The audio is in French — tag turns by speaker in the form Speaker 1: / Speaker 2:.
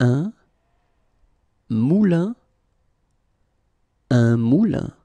Speaker 1: Un moulin. Un moulin.